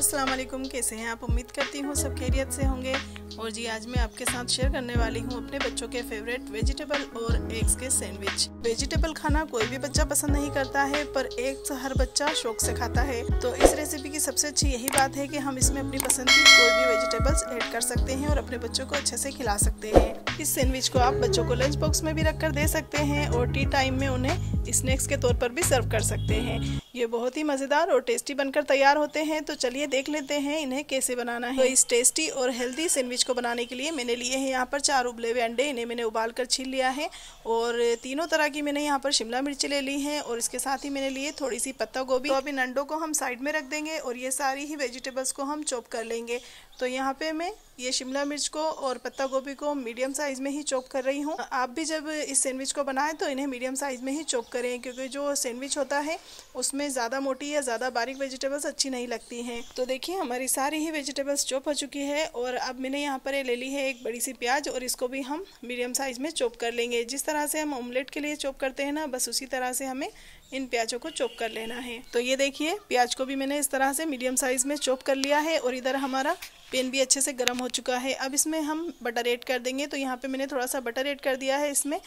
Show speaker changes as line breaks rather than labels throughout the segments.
वालेकुम कैसे हैं आप उम्मीद करती हूँ सब खैरियत से होंगे और जी आज मैं आपके साथ शेयर करने वाली हूँ अपने बच्चों के फेवरेट वेजिटेबल और एग्स के सैंडविच वेजिटेबल खाना कोई भी बच्चा पसंद नहीं करता है पर एग्स हर बच्चा शौक से खाता है तो इस रेसिपी की सबसे अच्छी यही बात है कि हम इसमें अपनी पसंद की कोई भी वेजिटेबल्स ऐड कर सकते हैं और अपने बच्चों को अच्छे से खिला सकते हैं इस सैंडविच को आप बच्चों को लंच बॉक्स में भी रख कर दे सकते हैं और टी टाइम में उन्हें स्नैक्स के तौर पर भी सर्व कर सकते हैं ये बहुत ही मज़ेदार और टेस्टी बनकर तैयार होते हैं तो चलिए देख लेते हैं इन्हें कैसे बनाना है तो इस टेस्टी और हेल्दी सैंडविच को बनाने के लिए मैंने लिए हैं यहाँ पर चार उबले हुए अंडे इन्हें मैंने उबाल कर छील लिया है और तीनों तरह की मैंने यहाँ पर शिमला मिर्ची ले ली है और इसके साथ ही मैंने लिए थोड़ी सी पत्ता गोभी तो अब इन अंडों को हम साइड में रख देंगे और ये सारी ही वेजिटेबल्स को हम चॉप कर लेंगे तो यहाँ पे मैं ये शिमला मिर्च को और पत्ता गोभी को मीडियम साइज़ में ही चॉप कर रही हूँ आप भी जब इस सैंडविच को बनाएं तो इन्हें मीडियम साइज़ में ही चॉप कर करें क्योंकि जो सैंडविच होता है उसमें ज़्यादा मोटी या ज़्यादा बारीक वेजिटेबल्स अच्छी नहीं लगती हैं तो देखिए हमारी सारी ही वेजिटेबल्स चॉप हो चुकी है और अब मैंने यहाँ पर ले ली है एक बड़ी सी प्याज और इसको भी हम मीडियम साइज़ में चॉप कर लेंगे जिस तरह से हम ऑमलेट के लिए चॉप करते हैं ना बस उसी तरह से हमें इन प्याजों को चॉप कर लेना है तो ये देखिए प्याज को भी मैंने इस तरह से मीडियम साइज़ में चॉप कर लिया है और इधर हमारा पेन भी अच्छे से गर्म हो चुका है अब इसमें हम बटर ऐड कर देंगे तो यहाँ पे मैंने थोड़ा सा बटर ऐड कर दिया है इसमें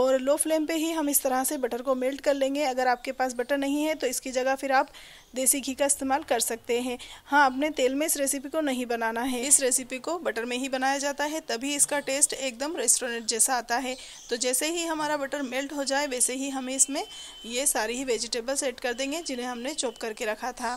और लो फ्लेम पे ही हम इस तरह से बटर को मेल्ट कर लेंगे अगर आपके पास बटर नहीं है तो इसकी जगह फिर आप देसी घी का इस्तेमाल कर सकते हैं हाँ अपने तेल में इस रेसिपी को नहीं बनाना है इस रेसिपी को बटर में ही बनाया जाता है तभी इसका टेस्ट एकदम रेस्टोरेंट जैसा आता है तो जैसे ही हमारा बटर मेल्ट हो जाए वैसे ही हमें इसमें ये सारे सारी ही वेजिटेबल्स ऐड कर देंगे जिन्हें हमने चॉप करके रखा था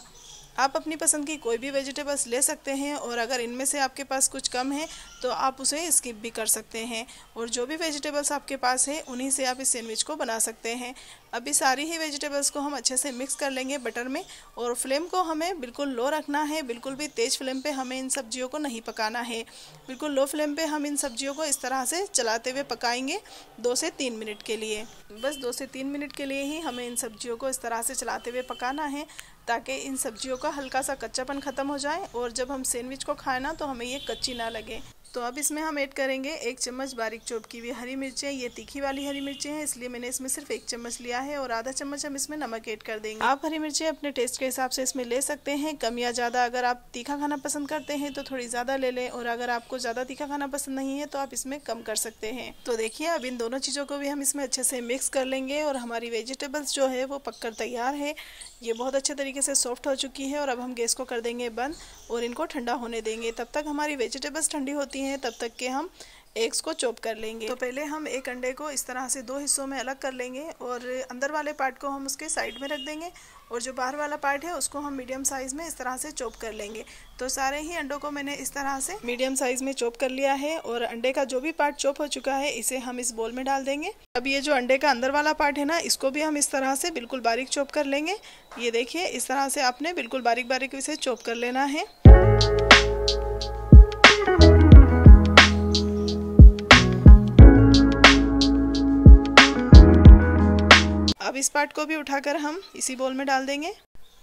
आप अपनी पसंद की कोई भी वेजिटेबल्स ले सकते हैं और अगर इनमें से आपके पास कुछ कम है तो आप उसे स्किप भी कर सकते हैं और जो भी वेजिटेबल्स आपके पास है उन्हीं से आप इस सैंडविच को बना सकते हैं अभी सारी ही वेजिटेबल्स को हम अच्छे से मिक्स कर लेंगे बटर में और फ्लेम को हमें बिल्कुल लो रखना है बिल्कुल भी तेज़ फ्लेम पे हमें इन सब्जियों को नहीं पकाना है बिल्कुल लो फ्लेम पे हम इन सब्जियों को इस तरह से चलाते हुए पकाएंगे दो से तीन मिनट के लिए बस दो से तीन मिनट के लिए ही हमें इन सब्जियों को इस तरह से चलाते हुए पकाना है ताकि इन सब्जियों का हल्का सा कच्चापन ख़त्म हो जाए और जब हम सैंडविच को खाए ना तो हमें ये कच्ची ना लगे तो अब इसमें हम ऐड करेंगे एक चम्मच बारीक चौप की हुई हरी मिर्चें ये तीखी वाली हरी मिर्चें हैं इसलिए मैंने इसमें सिर्फ एक चम्मच लिया है और आधा चम्मच हम इसमें नमक ऐड कर देंगे आप हरी मिर्चें अपने टेस्ट के हिसाब से इसमें ले सकते हैं कम या ज़्यादा अगर आप तीखा खाना पसंद करते हैं तो थोड़ी ज़्यादा ले लें और अगर आपको ज़्यादा तीखा खाना पसंद नहीं है तो आप इसमें कम कर सकते हैं तो देखिए अब इन दोनों चीज़ों को भी हम इसमें अच्छे से मिक्स कर लेंगे और हमारी वेजिटेबल्स जो है वो पककर तैयार है ये बहुत अच्छे तरीके से सॉफ्ट हो चुकी है और अब हम गैस को कर देंगे बंद और इनको ठंडा होने देंगे तब तक हमारी वेजिटेबल्स ठंडी होती जाती हैं तब तक के हम एग्स को चॉप कर लेंगे तो पहले हम एक अंडे को इस तरह से दो हिस्सों में अलग कर लेंगे और अंदर वाले पार्ट को हम उसके साइड में रख देंगे और जो बाहर वाला पार्ट है उसको हम मीडियम साइज़ में इस तरह से चॉप कर लेंगे तो सारे ही अंडों को मैंने इस तरह से मीडियम साइज़ में चॉप कर लिया है और अंडे का जो भी पार्ट चॉप हो चुका है इसे हम इस बोल में डाल देंगे अब ये जो अंडे का अंदर वाला पार्ट है ना इसको भी हम इस तरह से बिल्कुल बारीक चॉप कर लेंगे ये देखिए इस तरह से आपने बिल्कुल बारीक बारीक इसे चॉप कर लेना है इस पार्ट को भी उठाकर हम इसी बोल में डाल देंगे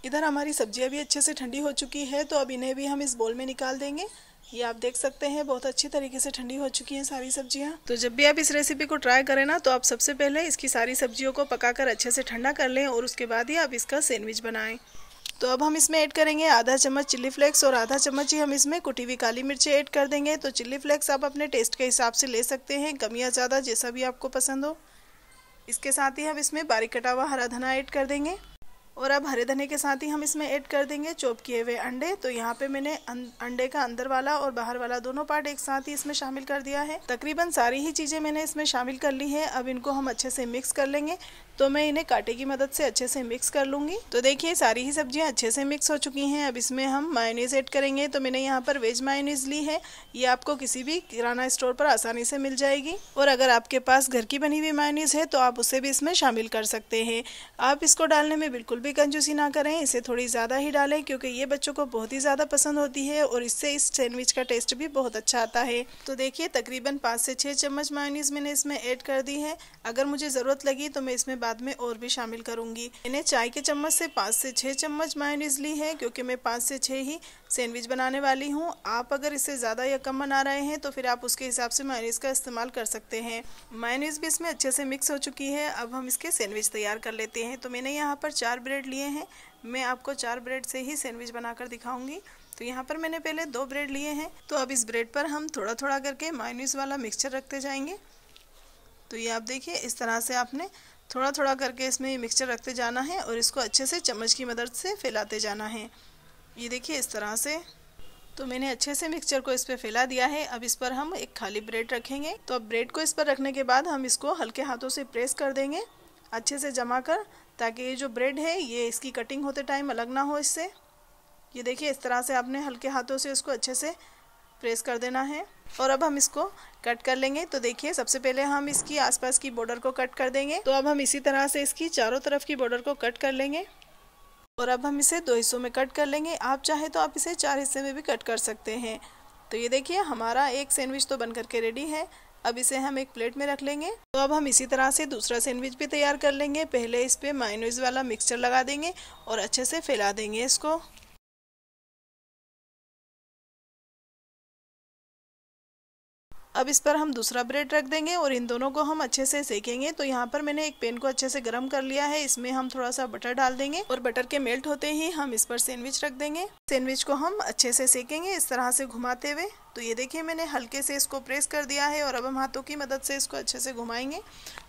इधर हमारी सब्जियां भी अच्छे से ठंडी हो चुकी है तो अब इन्हें भी हम इस बोल में निकाल देंगे ये आप देख सकते हैं बहुत अच्छी तरीके से ठंडी हो चुकी हैं सारी सब्जियां तो जब भी आप इस रेसिपी को ट्राई करें ना तो आप सबसे पहले इसकी सारी सब्जियों को पकाकर अच्छे से ठंडा कर लें और उसके बाद ही आप इसका सैंडविच बनाएं तो अब हम इसमें ऐड करेंगे आधा चम्मच चिल्ली फ्लेक्स और आधा चम्मच ही हम इसमें कुटी हुई काली मिर्चें ऐड कर देंगे तो चिल्ली फ्लेक्स आप अपने टेस्ट के हिसाब से ले सकते हैं कम या ज़्यादा जैसा भी आपको पसंद हो इसके साथ ही हम इसमें बारीक कटा हुआ हरा धना ऐड कर देंगे और अब हरे धने के साथ ही हम इसमें ऐड कर देंगे चॉप किए हुए अंडे तो यहाँ पे मैंने अं-, अंडे का अंदर वाला और बाहर वाला दोनों पार्ट एक साथ ही इसमें शामिल कर दिया है तकरीबन सारी ही चीज़ें मैंने इसमें शामिल कर ली है अब इनको हम अच्छे से मिक्स कर लेंगे तो मैं इन्हें कांटे की मदद से अच्छे से मिक्स कर लूँगी तो देखिए सारी ही सब्जियाँ अच्छे से मिक्स हो चुकी हैं अब इसमें हम मायोनीज़ ऐड करेंगे तो मैंने यहाँ पर वेज मायोनीज़ ली है ये आपको किसी भी किराना स्टोर पर आसानी से मिल जाएगी और अगर आपके पास घर की बनी हुई मायोनीज़ है तो आप उसे भी इसमें शामिल कर सकते हैं आप इसको डालने में बिल्कुल भी कंजूसी ना करें इसे थोड़ी ज़्यादा ही डालें क्योंकि ये बच्चों को बहुत ही ज़्यादा पसंद होती है और इससे इस सैंडविच का टेस्ट भी बहुत अच्छा आता है तो देखिए तकरीबन पाँच से छः चम्मच मायोनीज मैंने इसमें ऐड कर दी है अगर मुझे ज़रूरत लगी तो मैं इसमें बाद में और भी शामिल करूँगी मैंने चाय के चम्मच से पाँच से छः चम्मच मायोनीज ली है क्योंकि मैं पाँच से छः ही सैंडविच बनाने वाली हूँ आप अगर इससे ज़्यादा या कम बना रहे हैं तो फिर आप उसके हिसाब से मायनीज़ का इस्तेमाल कर सकते हैं मायनीज़ भी इसमें अच्छे से मिक्स हो चुकी है अब हम इसके सैंडविच तैयार कर लेते हैं तो मैंने यहाँ पर चार ब्रेड लिए हैं मैं आपको चार ब्रेड से ही सैंडविच बनाकर दिखाऊंगी तो यहाँ पर मैंने पहले दो ब्रेड लिए हैं तो अब इस ब्रेड पर हम थोड़ा थोड़ा करके मायनीज़ वाला मिक्सचर रखते जाएंगे तो ये आप देखिए इस तरह से आपने थोड़ा थोड़ा करके इसमें मिक्सचर रखते जाना है और इसको अच्छे से चम्मच की मदद से फैलाते जाना है ये देखिए इस तरह से तो मैंने अच्छे से मिक्सचर को इस पर फैला दिया है अब इस पर हम एक खाली ब्रेड रखेंगे तो अब ब्रेड को इस पर रखने के बाद हम इसको हल्के हाथों से प्रेस कर देंगे अच्छे से जमा कर ताकि ये जो ब्रेड है ये इसकी कटिंग होते टाइम अलग ना हो इससे ये देखिए इस तरह से आपने हल्के हाथों से इसको अच्छे से प्रेस कर देना है और अब हम इसको कट कर लेंगे तो देखिए सबसे पहले हम इसकी आसपास की बॉर्डर को कट कर देंगे तो अब हम इसी तरह से इसकी चारों तरफ की बॉर्डर को कट कर लेंगे और अब हम इसे दो हिस्सों में कट कर लेंगे आप चाहे तो आप इसे चार हिस्से में भी कट कर सकते हैं तो ये देखिए हमारा एक सैंडविच तो बन करके रेडी है अब इसे हम एक प्लेट में रख लेंगे तो अब हम इसी तरह से दूसरा सैंडविच भी तैयार कर लेंगे पहले इस पर माइनोज वाला मिक्सचर लगा देंगे और अच्छे से फैला देंगे इसको अब इस पर हम दूसरा ब्रेड रख देंगे और इन दोनों को हम अच्छे से सेकेंगे तो यहाँ पर मैंने एक पेन को अच्छे से गर्म कर लिया है इसमें हम थोड़ा सा बटर डाल देंगे और बटर के मेल्ट होते ही हम इस पर सैंडविच रख देंगे सैंडविच को हम अच्छे से सेकेंगे इस तरह से घुमाते हुए तो ये देखिए मैंने हल्के से इसको प्रेस कर दिया है और अब हम हाथों की मदद से इसको अच्छे से घुमाएंगे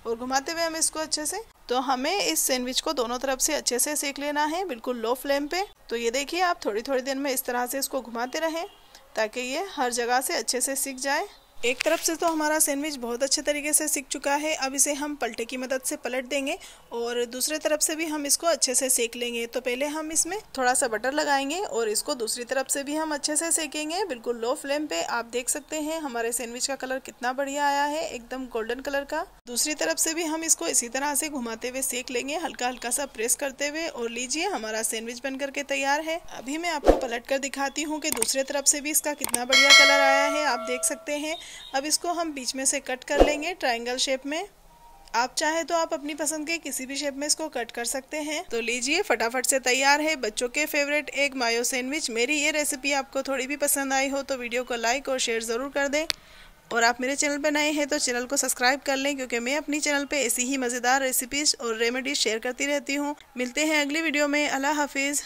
और घुमाते हुए हम इसको अच्छे से तो हमें इस सैंडविच को दोनों तरफ से अच्छे से सेक लेना है बिल्कुल लो फ्लेम पे तो ये देखिए आप थोड़ी थोड़ी देर में इस तरह से इसको घुमाते रहें ताकि ये हर जगह से अच्छे से सीख जाए एक तरफ से तो हमारा सैंडविच बहुत अच्छे तरीके से सीख चुका है अब इसे हम पलटे की मदद से पलट देंगे और दूसरे तरफ से भी हम इसको अच्छे से सेक लेंगे तो पहले हम इसमें थोड़ा सा बटर लगाएंगे और इसको दूसरी तरफ से भी हम अच्छे से सेकेंगे बिल्कुल लो फ्लेम पे आप देख सकते हैं हमारे सैंडविच का कलर कितना बढ़िया आया है एकदम गोल्डन कलर का दूसरी तरफ से भी हम इसको इसी तरह से घुमाते हुए सेक लेंगे हल्का हल्का सा प्रेस करते हुए और लीजिए हमारा सैंडविच बन करके तैयार है अभी मैं आपको पलट कर दिखाती हूँ की दूसरे तरफ से भी इसका कितना बढ़िया कलर आया है आप देख सकते हैं अब इसको हम बीच में से कट कर लेंगे ट्राइंगल शेप में आप चाहे तो आप अपनी पसंद के किसी भी शेप में इसको कट कर सकते हैं तो लीजिए फटाफट से तैयार है बच्चों के फेवरेट एग मायो सैंडविच मेरी ये रेसिपी आपको थोड़ी भी पसंद आई हो तो वीडियो को लाइक और शेयर ज़रूर कर दें और आप मेरे चैनल पर नए हैं तो चैनल को सब्सक्राइब कर लें क्योंकि मैं अपनी चैनल पे ऐसी ही मज़ेदार रेसिपीज और रेमेडीज शेयर करती रहती हूँ मिलते हैं अगली वीडियो में अल्लाह हाफिज़